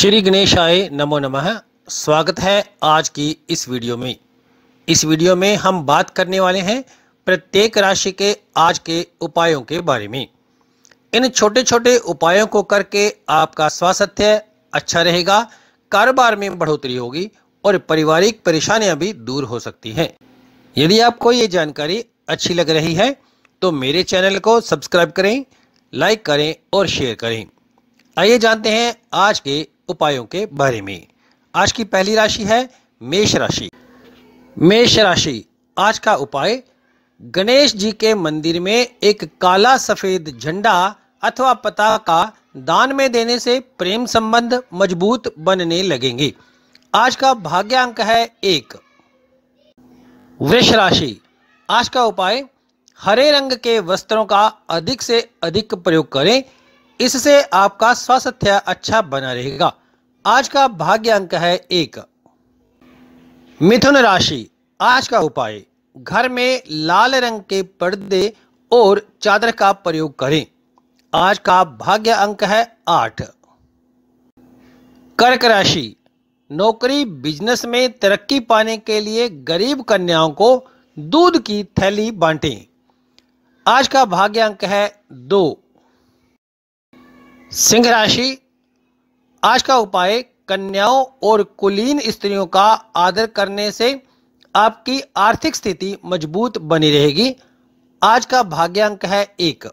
श्री गणेश आय नमो नमः स्वागत है आज की इस वीडियो में इस वीडियो में हम बात करने वाले हैं प्रत्येक राशि के आज के उपायों के बारे में इन छोटे छोटे उपायों को करके आपका स्वास्थ्य अच्छा रहेगा कारोबार में बढ़ोतरी होगी और पारिवारिक परेशानियां भी दूर हो सकती हैं यदि आपको ये जानकारी अच्छी लग रही है तो मेरे चैनल को सब्सक्राइब करें लाइक करें और शेयर करें आइए जानते हैं आज के उपायों के बारे में आज की पहली राशि है मेष राशि मेष राशि आज का उपाय गणेश जी के मंदिर में एक काला सफेद झंडा अथवा पता का दान में देने से प्रेम संबंध मजबूत बनने लगेंगे आज का भाग्यांक है एक वृष राशि आज का उपाय हरे रंग के वस्त्रों का अधिक से अधिक प्रयोग करें इससे आपका स्वास्थ्य अच्छा बना रहेगा आज का भाग्य अंक है एक मिथुन राशि आज का उपाय घर में लाल रंग के पर्दे और चादर का प्रयोग करें आज का भाग्य अंक है आठ कर्क राशि नौकरी बिजनेस में तरक्की पाने के लिए गरीब कन्याओं को दूध की थैली बांटें आज का भाग्य अंक है दो सिंह राशि आज का उपाय कन्याओं और कुलीन स्त्रियों का आदर करने से आपकी आर्थिक स्थिति मजबूत बनी रहेगी आज का भाग्यांक है एक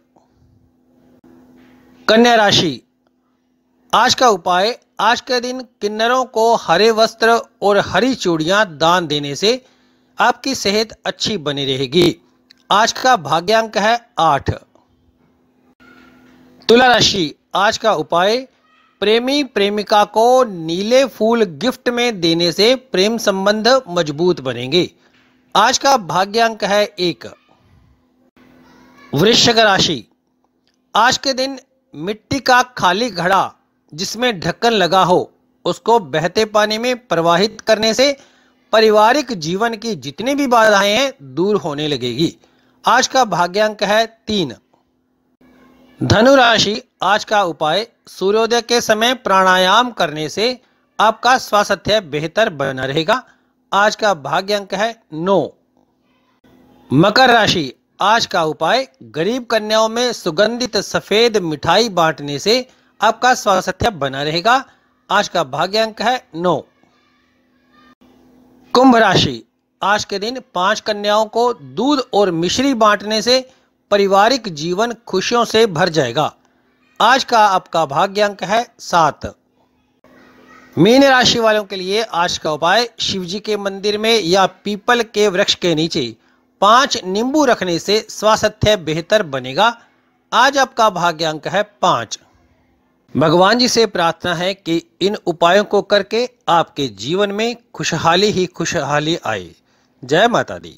कन्या राशि आज का उपाय आज के दिन किन्नरों को हरे वस्त्र और हरी चूड़ियां दान देने से आपकी सेहत अच्छी बनी रहेगी आज का भाग्यांक है आठ तुला राशि आज का उपाय प्रेमी प्रेमिका को नीले फूल गिफ्ट में देने से प्रेम संबंध मजबूत बनेंगे आज का भाग्यांक है एक वृश्चिक राशि आज के दिन मिट्टी का खाली घड़ा जिसमें ढक्कन लगा हो उसको बहते पानी में प्रवाहित करने से पारिवारिक जीवन की जितनी भी बाधाएं हैं दूर होने लगेगी आज का भाग्यांक है तीन धनु राशि आज का उपाय सूर्योदय के समय प्राणायाम करने से आपका स्वास्थ्य बेहतर बना रहेगा आज का भाग्य अंक है नो मकर राशि आज का उपाय गरीब कन्याओं में सुगंधित सफेद मिठाई बांटने से आपका स्वास्थ्य बना रहेगा आज का भाग्य अंक है नो कुंभ राशि आज के दिन पांच कन्याओं को दूध और मिश्री बांटने से पारिवारिक जीवन खुशियों से भर जाएगा आज का आपका भाग्य अंक है सात मीन राशि वालों के लिए आज का उपाय शिव जी के मंदिर में या पीपल के वृक्ष के नीचे पांच नींबू रखने से स्वास्थ्य बेहतर बनेगा आज आपका भाग्य अंक है पांच भगवान जी से प्रार्थना है कि इन उपायों को करके आपके जीवन में खुशहाली ही खुशहाली आए जय माता दी